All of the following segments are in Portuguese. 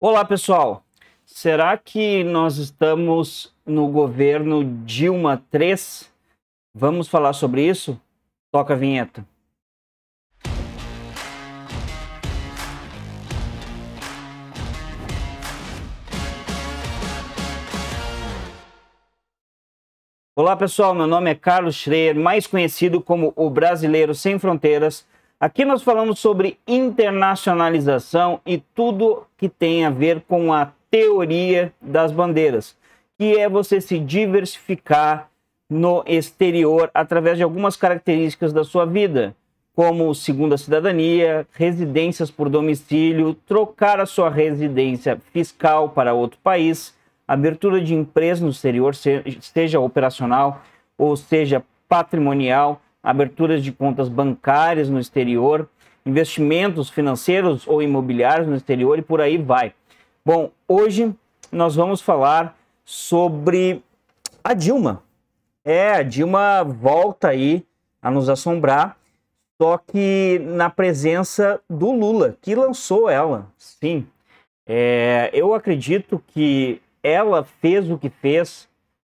Olá, pessoal. Será que nós estamos no governo Dilma 3? Vamos falar sobre isso? Toca a vinheta. Olá, pessoal. Meu nome é Carlos Schreier, mais conhecido como o Brasileiro Sem Fronteiras Aqui nós falamos sobre internacionalização e tudo que tem a ver com a teoria das bandeiras, que é você se diversificar no exterior através de algumas características da sua vida, como segunda cidadania, residências por domicílio, trocar a sua residência fiscal para outro país, abertura de empresa no exterior, seja operacional ou seja patrimonial aberturas de contas bancárias no exterior, investimentos financeiros ou imobiliários no exterior e por aí vai. Bom, hoje nós vamos falar sobre a Dilma. É, a Dilma volta aí a nos assombrar, só que na presença do Lula, que lançou ela. Sim, é, eu acredito que ela fez o que fez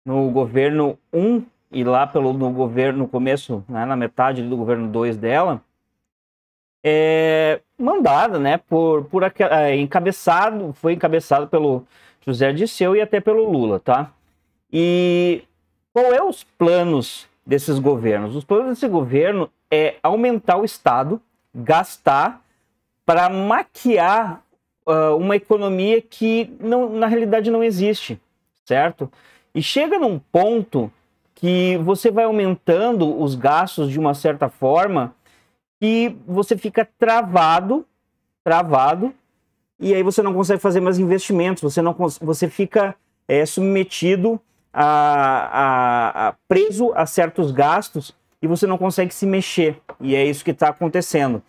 no governo 1 e lá pelo no governo, no começo, né, na metade do governo 2 dela, é mandada, né, por, por é, encabeçado, foi encabeçado pelo José Dirceu e até pelo Lula, tá? E qual é os planos desses governos? Os planos desse governo é aumentar o Estado, gastar para maquiar uh, uma economia que não, na realidade não existe, certo? E chega num ponto que você vai aumentando os gastos de uma certa forma e você fica travado, travado, e aí você não consegue fazer mais investimentos, você não você fica é, submetido a, a, a preso a certos gastos e você não consegue se mexer. E é isso que está acontecendo.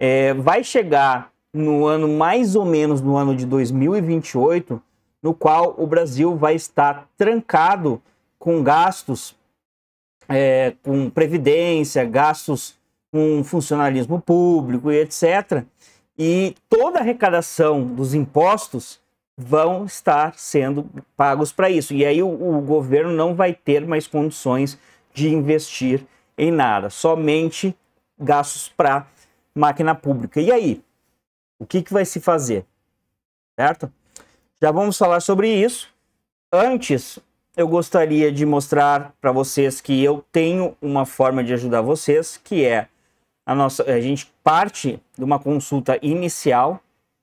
É, vai chegar no ano, mais ou menos no ano de 2028, no qual o Brasil vai estar trancado com gastos é, com previdência, gastos com funcionalismo público e etc. E toda a arrecadação dos impostos vão estar sendo pagos para isso. E aí o, o, governo não vai ter mais condições de investir em nada, somente gastos para máquina pública. E aí, o que, que vai se fazer? Certo? Já vamos falar sobre isso. Antes, eu gostaria de mostrar para vocês que eu tenho uma forma de ajudar vocês, que é a nossa, a gente parte de uma consulta inicial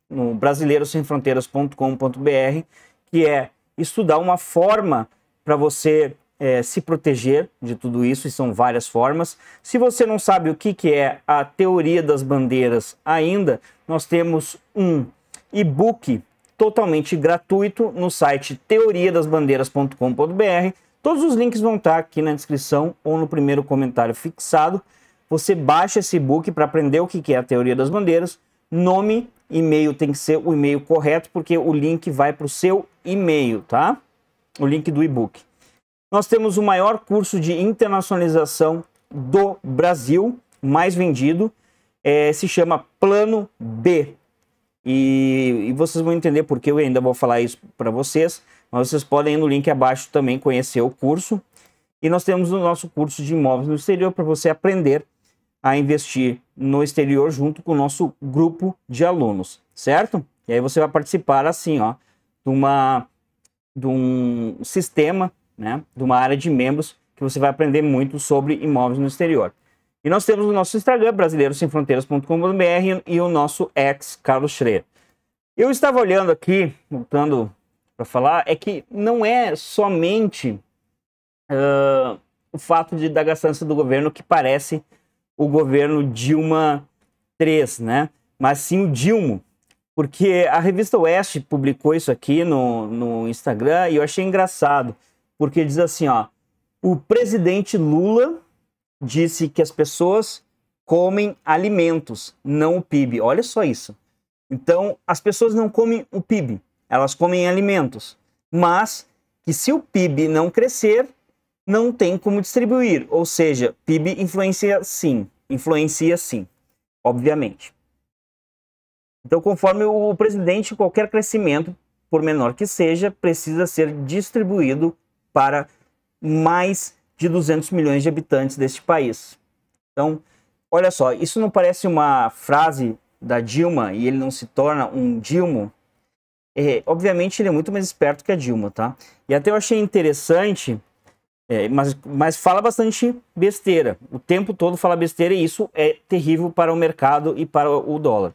no brasileirosemfronteiras.com.br, que é estudar uma forma para você é, se proteger de tudo isso, e são várias formas. Se você não sabe o que, que é a teoria das bandeiras ainda, nós temos um e-book totalmente gratuito no site teoriadasbandeiras.com.br. Todos os links vão estar aqui na descrição ou no primeiro comentário fixado. Você baixa esse book para aprender o que é a teoria das bandeiras. Nome, e-mail tem que ser o e-mail correto, porque o link vai para o seu e-mail, tá? O link do e-book. Nós temos o maior curso de internacionalização do Brasil, mais vendido, é, se chama Plano B. E, e vocês vão entender porque eu ainda vou falar isso para vocês. Mas vocês podem ir no link abaixo também conhecer o curso. E nós temos o nosso curso de imóveis no exterior para você aprender a investir no exterior junto com o nosso grupo de alunos, certo? E aí você vai participar assim, ó, de uma de um sistema, né, de uma área de membros que você vai aprender muito sobre imóveis no exterior. E nós temos o nosso Instagram, brasileirosemfronteiras.com.br, e o nosso ex, Carlos Schreier. Eu estava olhando aqui, voltando para falar, é que não é somente uh, o fato de, da gastança do governo que parece o governo Dilma 3, né? Mas sim o Dilma. Porque a revista Oeste publicou isso aqui no, no Instagram e eu achei engraçado, porque diz assim, ó, o presidente Lula disse que as pessoas comem alimentos, não o PIB. Olha só isso. Então, as pessoas não comem o PIB, elas comem alimentos. Mas que se o PIB não crescer, não tem como distribuir. Ou seja, PIB influencia sim, influencia sim, obviamente. Então, conforme o presidente, qualquer crescimento, por menor que seja, precisa ser distribuído para mais de 200 milhões de habitantes deste país. Então, olha só, isso não parece uma frase da Dilma e ele não se torna um Dilma? É, obviamente ele é muito mais esperto que a Dilma, tá? E até eu achei interessante, é, mas, mas fala bastante besteira. O tempo todo fala besteira e isso é terrível para o mercado e para o dólar.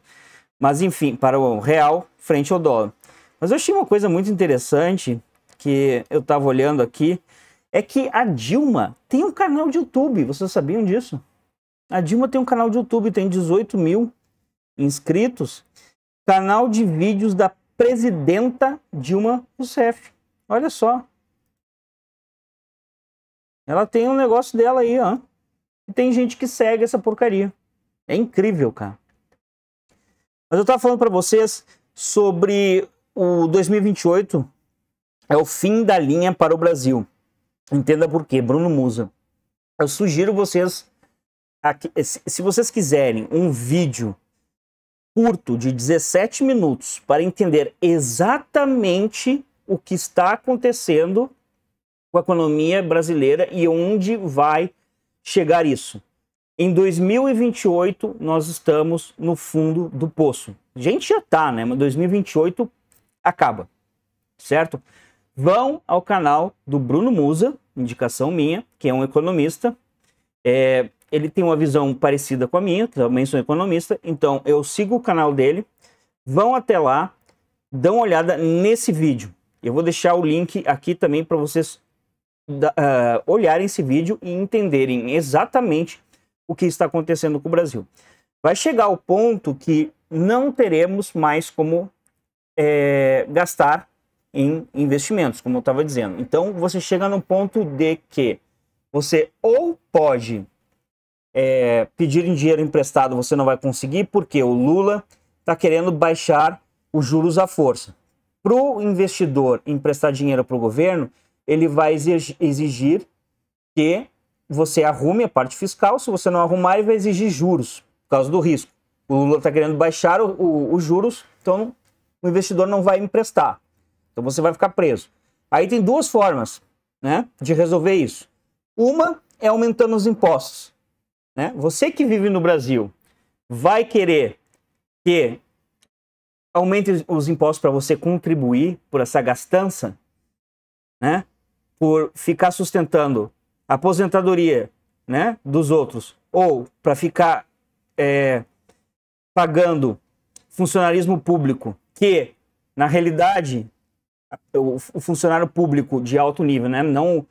Mas enfim, para o real frente ao dólar. Mas eu achei uma coisa muito interessante que eu estava olhando aqui, é que a Dilma tem um canal de YouTube. Vocês sabiam disso? A Dilma tem um canal de YouTube, tem 18 mil inscritos. Canal de vídeos da presidenta Dilma Rousseff. Olha só. Ela tem um negócio dela aí, ó. E tem gente que segue essa porcaria. É incrível, cara. Mas eu tava falando para vocês sobre o 2028 é o fim da linha para o Brasil. Entenda por quê, Bruno Musa. Eu sugiro vocês, aqui, se vocês quiserem um vídeo curto de 17 minutos para entender exatamente o que está acontecendo com a economia brasileira e onde vai chegar isso. Em 2028, nós estamos no fundo do poço. A gente já está, né? Mas 2028 acaba, certo? vão ao canal do Bruno Musa, indicação minha, que é um economista. É, ele tem uma visão parecida com a minha, também sou economista, então eu sigo o canal dele. Vão até lá, dão uma olhada nesse vídeo. Eu vou deixar o link aqui também para vocês uh, olharem esse vídeo e entenderem exatamente o que está acontecendo com o Brasil. Vai chegar o ponto que não teremos mais como é, gastar em investimentos, como eu estava dizendo. Então você chega no ponto de que você ou pode é, pedir em dinheiro emprestado, você não vai conseguir, porque o Lula está querendo baixar os juros à força. Para o investidor emprestar dinheiro para o governo, ele vai exigir que você arrume a parte fiscal. Se você não arrumar, ele vai exigir juros, por causa do risco. O Lula está querendo baixar os juros, então o investidor não vai emprestar. Então você vai ficar preso. Aí tem duas formas né, de resolver isso. Uma é aumentando os impostos. Né? Você que vive no Brasil vai querer que aumente os impostos para você contribuir por essa gastança, né? por ficar sustentando a aposentadoria né, dos outros, ou para ficar é, pagando funcionarismo público, que na realidade o, funcionário público de alto nível, né? Não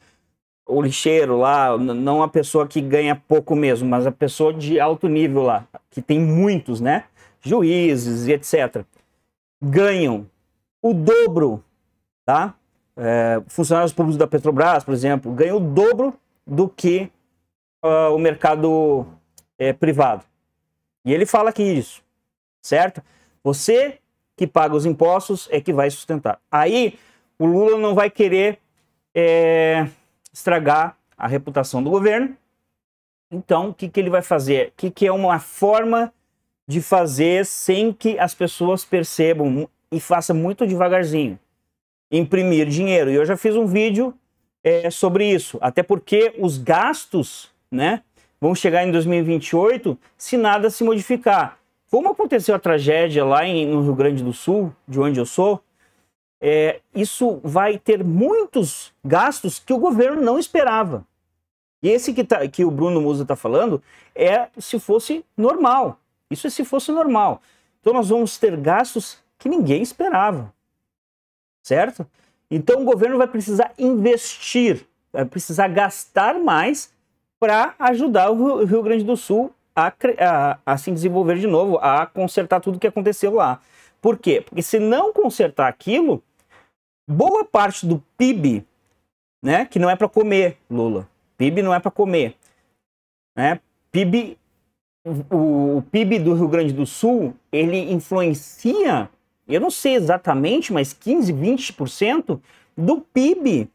o lixeiro lá, não a pessoa que ganha pouco mesmo, mas a pessoa de alto nível lá, que tem muitos, né? Juízes e etc. Ganham o dobro, tá? É, funcionários públicos da Petrobras, por exemplo, ganham o dobro do que uh, o mercado é, privado. E ele fala que isso, certo? Você que paga os impostos é que vai sustentar. Aí o Lula não vai querer é, estragar a reputação do governo. Então, o que, que ele vai fazer? O que, que é uma forma de fazer sem que as pessoas percebam e faça muito devagarzinho? Imprimir dinheiro. E eu já fiz um vídeo é, sobre isso. Até porque os gastos né, vão chegar em 2028 se nada se modificar. Como aconteceu a tragédia lá em, no Rio Grande do Sul, de onde eu sou, é, isso vai ter muitos gastos que o governo não esperava. E esse que, tá, que o Bruno Musa está falando é se fosse normal. Isso é se fosse normal. Então nós vamos ter gastos que ninguém esperava. Certo? Então o governo vai precisar investir, vai precisar gastar mais para ajudar o Rio Grande do Sul a, a, a se desenvolver de novo, a consertar tudo que aconteceu lá. Por quê? Porque se não consertar aquilo, boa parte do PIB, né, que não é para comer, Lula. PIB não é para comer. Né? PIB o, o PIB do Rio Grande do Sul, ele influencia, eu não sei exatamente, mas 15, 20% do PIB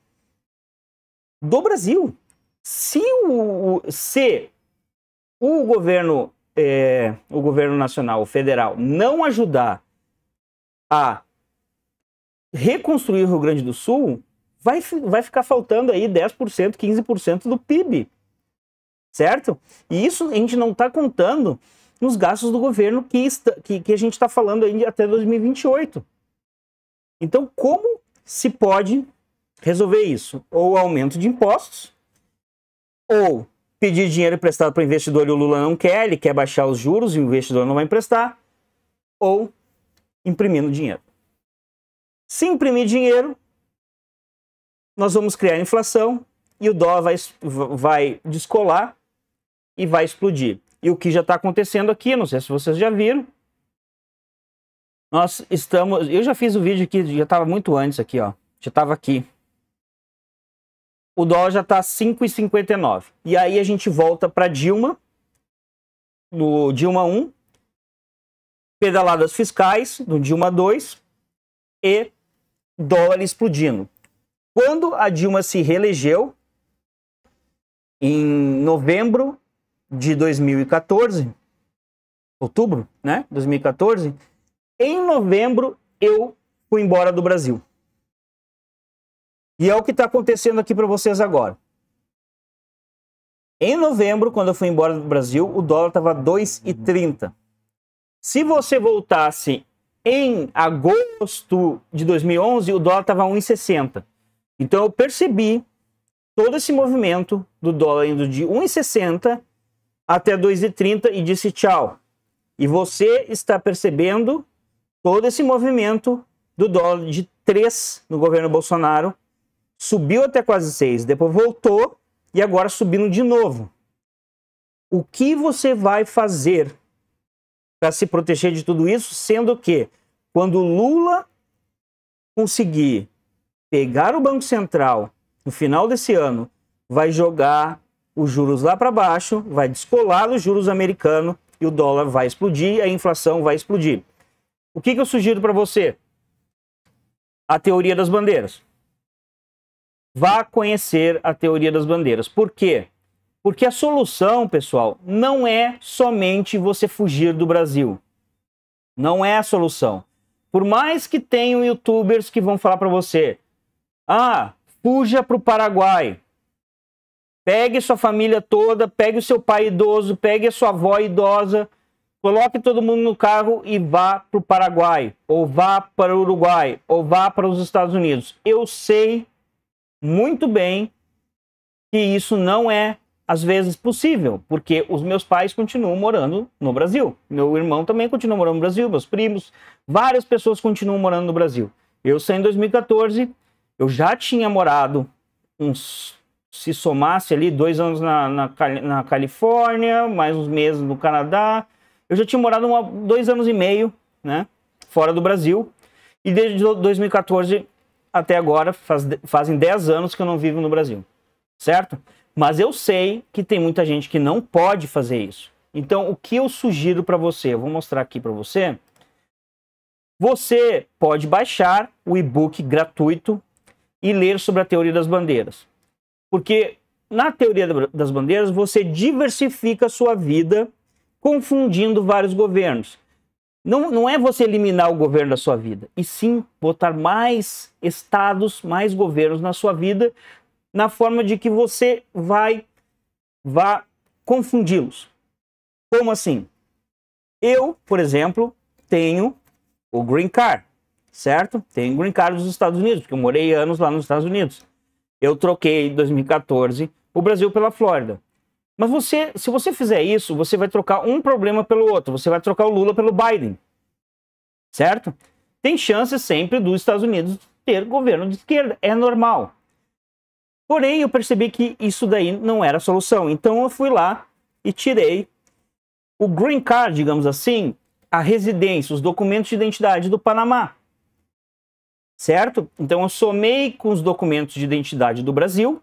do Brasil. Se o, o se o governo, é, o governo nacional, o federal, não ajudar a reconstruir o Rio Grande do Sul, vai, vai ficar faltando aí 10%, 15% do PIB. Certo? E isso a gente não está contando nos gastos do governo que, está, que, que a gente está falando aí até 2028. Então, como se pode resolver isso? Ou aumento de impostos, ou pedir dinheiro emprestado para o investidor e o Lula não quer, ele quer baixar os juros e o investidor não vai emprestar, ou imprimindo dinheiro. Se imprimir dinheiro, nós vamos criar inflação e o dólar vai, vai descolar e vai explodir. E o que já está acontecendo aqui, não sei se vocês já viram, nós estamos. Eu já fiz o vídeo aqui, já estava muito antes aqui, ó. Já estava aqui o dólar já está 5,59. E aí a gente volta para Dilma, no Dilma 1, pedaladas fiscais, no Dilma 2, e dólar explodindo. Quando a Dilma se reelegeu, em novembro de 2014, outubro, né, 2014, em novembro eu fui embora do Brasil. E é o que está acontecendo aqui para vocês agora. Em novembro, quando eu fui embora do Brasil, o dólar estava 2,30. Se você voltasse em agosto de 2011, o dólar estava 1,60. Então eu percebi todo esse movimento do dólar indo de 1,60 até 2,30 e disse tchau. E você está percebendo todo esse movimento do dólar de 3 no governo Bolsonaro subiu até quase 6, depois voltou e agora subindo de novo. O que você vai fazer para se proteger de tudo isso, sendo que quando Lula conseguir pegar o Banco Central no final desse ano, vai jogar os juros lá para baixo, vai descolar os juros americanos e o dólar vai explodir, a inflação vai explodir. O que, que eu sugiro para você? A teoria das bandeiras vá conhecer a teoria das bandeiras. Por quê? Porque a solução, pessoal, não é somente você fugir do Brasil. Não é a solução. Por mais que tenham youtubers que vão falar para você: "Ah, fuja para o Paraguai. Pegue sua família toda, pegue o seu pai idoso, pegue a sua avó idosa, coloque todo mundo no carro e vá para o Paraguai, ou vá para o Uruguai, ou vá para os Estados Unidos. Eu sei muito bem que isso não é às vezes possível, porque os meus pais continuam morando no Brasil. Meu irmão também continua morando no Brasil, meus primos, várias pessoas continuam morando no Brasil. Eu saí em 2014, eu já tinha morado uns. Se somasse ali dois anos na, na, na Califórnia, mais uns meses no Canadá. Eu já tinha morado uma, dois anos e meio, né? Fora do Brasil. E desde 2014 até agora faz, fazem 10 anos que eu não vivo no Brasil, certo? Mas eu sei que tem muita gente que não pode fazer isso. Então, o que eu sugiro para você? Eu vou mostrar aqui para você. Você pode baixar o e-book gratuito e ler sobre a teoria das bandeiras. Porque na teoria das bandeiras você diversifica a sua vida confundindo vários governos. Não, não é você eliminar o governo da sua vida, e sim botar mais estados, mais governos na sua vida, na forma de que você vai vá confundi-los. Como assim? Eu, por exemplo, tenho o green card, certo? Tenho green card dos Estados Unidos, porque eu morei anos lá nos Estados Unidos. Eu troquei em 2014 o Brasil pela Flórida. Mas você, se você fizer isso, você vai trocar um problema pelo outro. Você vai trocar o Lula pelo Biden. Certo? Tem chance sempre dos Estados Unidos ter governo de esquerda. É normal. Porém, eu percebi que isso daí não era a solução. Então, eu fui lá e tirei o green card, digamos assim, a residência, os documentos de identidade do Panamá. Certo? Então, eu somei com os documentos de identidade do Brasil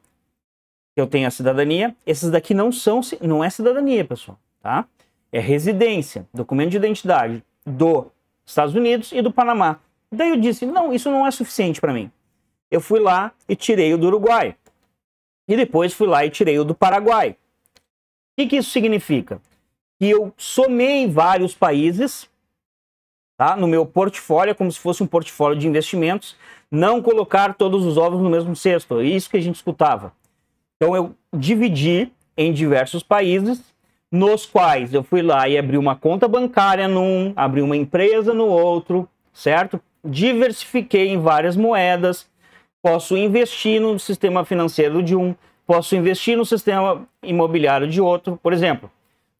que eu tenho a cidadania. Esses daqui não são, não é cidadania, pessoal, tá? É residência, documento de identidade do Estados Unidos e do Panamá. Daí eu disse, não, isso não é suficiente para mim. Eu fui lá e tirei o do Uruguai. E depois fui lá e tirei o do Paraguai. O que, que isso significa? Que eu somei vários países tá? no meu portfólio, é como se fosse um portfólio de investimentos, não colocar todos os ovos no mesmo cesto. É isso que a gente escutava. Então eu dividi em diversos países, nos quais eu fui lá e abri uma conta bancária num, abri uma empresa no outro, certo? Diversifiquei em várias moedas, posso investir no sistema financeiro de um, posso investir no sistema imobiliário de outro. Por exemplo,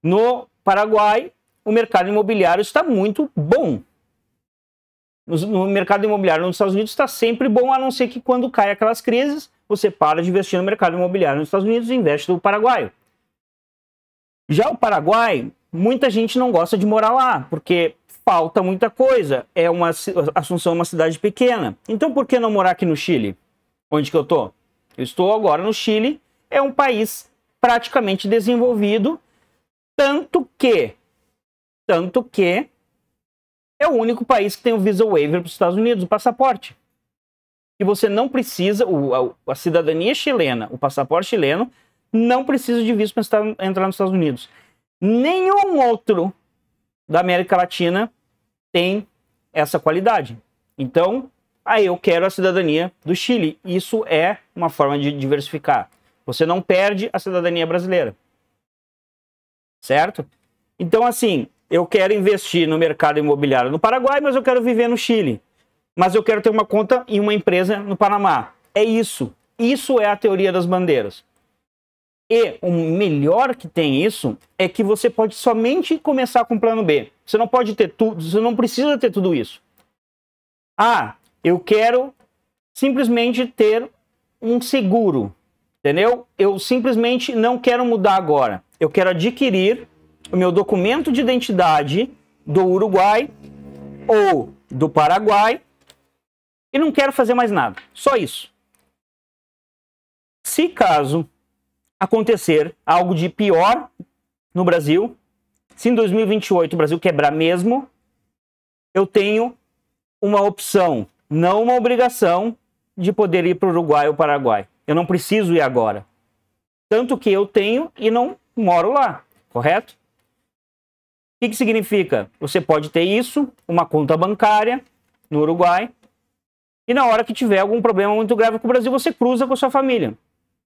no Paraguai, o mercado imobiliário está muito bom. No mercado imobiliário nos Estados Unidos está sempre bom, a não ser que quando cai aquelas crises, você para de investir no mercado imobiliário nos Estados Unidos e investe no Paraguai. Já o Paraguai, muita gente não gosta de morar lá, porque falta muita coisa. É uma Assunção é uma cidade pequena. Então por que não morar aqui no Chile? Onde que eu tô? Eu estou agora no Chile, é um país praticamente desenvolvido, tanto que tanto que é o único país que tem o visa waiver para os Estados Unidos, o passaporte que você não precisa, o, a, a, cidadania chilena, o passaporte chileno, não precisa de visto para entrar nos Estados Unidos. Nenhum outro da América Latina tem essa qualidade. Então, aí eu quero a cidadania do Chile. Isso é uma forma de diversificar. Você não perde a cidadania brasileira. Certo? Então, assim, eu quero investir no mercado imobiliário no Paraguai, mas eu quero viver no Chile mas eu quero ter uma conta em uma empresa no Panamá. É isso. Isso é a teoria das bandeiras. E o melhor que tem isso é que você pode somente começar com o plano B. Você não pode ter tudo, você não precisa ter tudo isso. Ah, eu quero simplesmente ter um seguro, entendeu? Eu simplesmente não quero mudar agora. Eu quero adquirir o meu documento de identidade do Uruguai ou do Paraguai e não quero fazer mais nada. Só isso. Se caso acontecer algo de pior no Brasil, se em 2028 o Brasil quebrar mesmo, eu tenho uma opção, não uma obrigação, de poder ir para o Uruguai ou Paraguai. Eu não preciso ir agora. Tanto que eu tenho e não moro lá, correto? O que, que significa? Você pode ter isso, uma conta bancária no Uruguai, e na hora que tiver algum problema muito grave com o Brasil, você cruza com a sua família.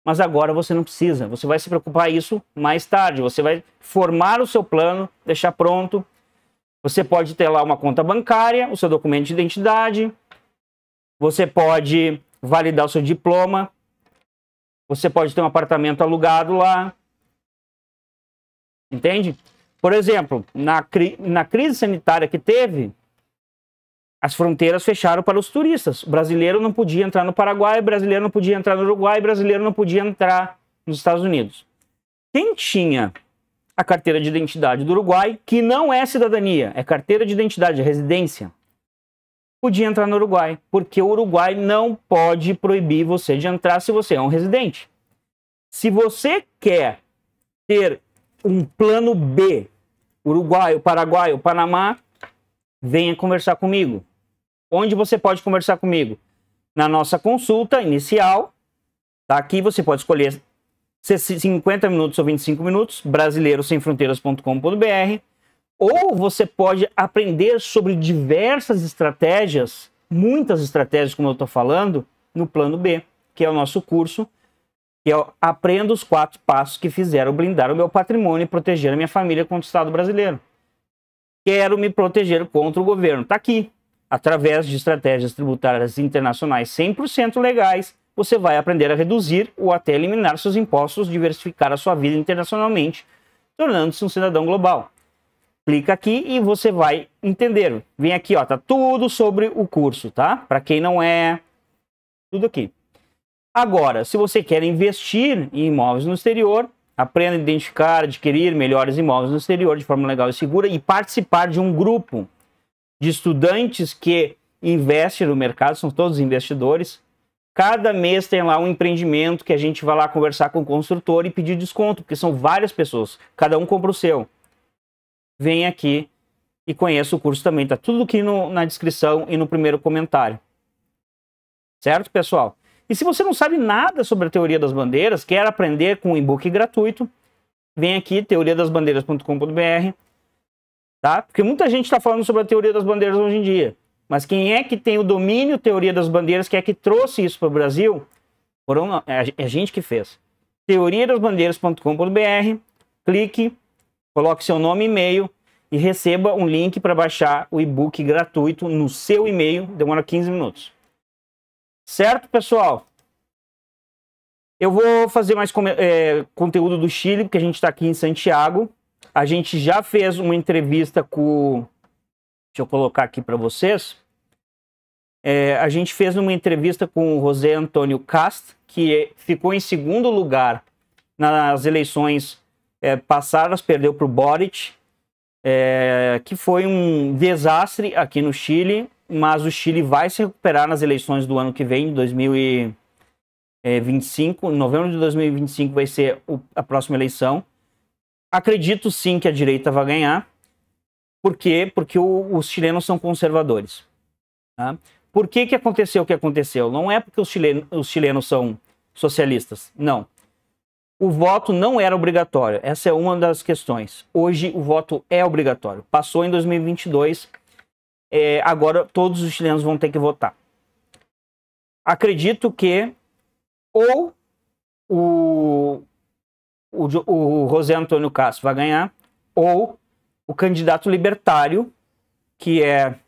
Mas agora você não precisa. Você vai se preocupar isso mais tarde. Você vai formar o seu plano, deixar pronto. Você pode ter lá uma conta bancária, o seu documento de identidade. Você pode validar o seu diploma. Você pode ter um apartamento alugado lá. Entende? Por exemplo, na, cri na crise sanitária que teve, as fronteiras fecharam para os turistas. O brasileiro não podia entrar no Paraguai, brasileiro não podia entrar no Uruguai, brasileiro não podia entrar nos Estados Unidos. Quem tinha a carteira de identidade do Uruguai, que não é cidadania, é carteira de identidade, é residência, podia entrar no Uruguai, porque o Uruguai não pode proibir você de entrar se você é um residente. Se você quer ter um plano B, Uruguai, o Paraguai, o Panamá, venha conversar comigo. Onde você pode conversar comigo? Na nossa consulta inicial, tá? aqui você pode escolher 50 minutos ou 25 minutos, brasileirosemfronteiras.com.br, ou você pode aprender sobre diversas estratégias, muitas estratégias, como eu estou falando, no plano B, que é o nosso curso, que é Aprenda os Quatro Passos que Fizeram Blindar o Meu Patrimônio e Proteger a Minha Família contra o Estado Brasileiro quero me proteger contra o governo. Está aqui. Através de estratégias tributárias internacionais 100% legais, você vai aprender a reduzir ou até eliminar seus impostos, diversificar a sua vida internacionalmente, tornando-se um cidadão global. Clica aqui e você vai entender. Vem aqui, ó, tá tudo sobre o curso, tá? Para quem não é, tudo aqui. Agora, se você quer investir em imóveis no exterior, aprenda a identificar, adquirir melhores imóveis no exterior de forma legal e segura e participar de um grupo de estudantes que investem no mercado, são todos investidores. Cada mês tem lá um empreendimento que a gente vai lá conversar com o construtor e pedir desconto, porque são várias pessoas, cada um compra o seu. Vem aqui e conheça o curso também, tá tudo aqui no, na descrição e no primeiro comentário. Certo, pessoal? E se você não sabe nada sobre a teoria das bandeiras, quer aprender com um e-book gratuito, vem aqui, teoriadasbandeiras.com.br, tá? Porque muita gente está falando sobre a teoria das bandeiras hoje em dia. Mas quem é que tem o domínio teoria das bandeiras, quem é que trouxe isso para o Brasil? Foram, é a é gente que fez. teoriadasbandeiras.com.br, clique, coloque seu nome e e-mail e receba um link para baixar o e-book gratuito no seu e-mail, demora 15 minutos. Certo, pessoal? Eu vou fazer mais é, conteúdo do Chile, porque a gente está aqui em Santiago. A gente já fez uma entrevista com. Deixa eu colocar aqui para vocês. É, a gente fez uma entrevista com o José Antônio Cast, que é, ficou em segundo lugar nas eleições é, passadas, perdeu para o Boric, é, que foi um desastre aqui no Chile mas o Chile vai se recuperar nas eleições do ano que vem, 2025. Eh, em novembro de 2025 vai ser a próxima eleição. Acredito sim que a direita vai ganhar. Por quê? Porque o, os chilenos são conservadores. Tá? Por que, que aconteceu o que aconteceu? Não é porque os chilenos, os chilenos são socialistas. Não. O voto não era obrigatório. Essa é uma das questões. Hoje o voto é obrigatório. Passou em 2022 é, agora todos os chilenos vão ter que votar. Acredito que ou o, o, o José Antônio Castro vai ganhar, ou o candidato libertário, que é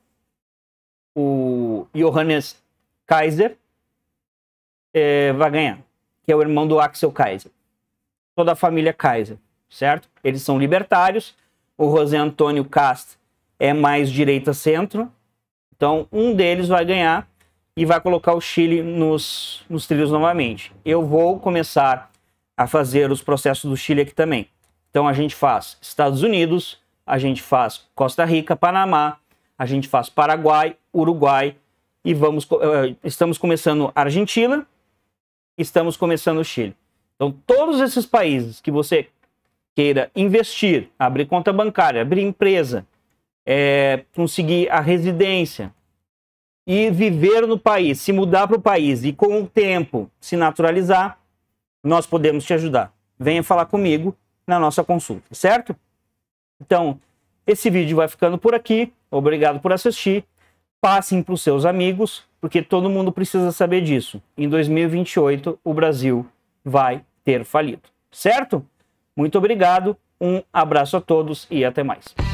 o Johannes Kaiser, é, vai ganhar, que é o irmão do Axel Kaiser. Toda a família Kaiser, certo? Eles são libertários. O José Antônio Castro é mais direita-centro. Então, um deles vai ganhar e vai colocar o Chile nos, nos trilhos novamente. Eu vou começar a fazer os processos do Chile aqui também. Então a gente faz Estados Unidos, a gente faz Costa Rica, Panamá, a gente faz Paraguai, Uruguai e vamos eh, estamos começando Argentina, estamos começando Chile. Então todos esses países que você queira investir, abrir conta bancária, abrir empresa, é, conseguir a residência e viver no país, se mudar para o país e com o tempo se naturalizar, nós podemos te ajudar. Venha falar comigo na nossa consulta, certo? Então, esse vídeo vai ficando por aqui. Obrigado por assistir. Passem para os seus amigos, porque todo mundo precisa saber disso. Em 2028, o Brasil vai ter falido, certo? Muito obrigado, um abraço a todos e até mais.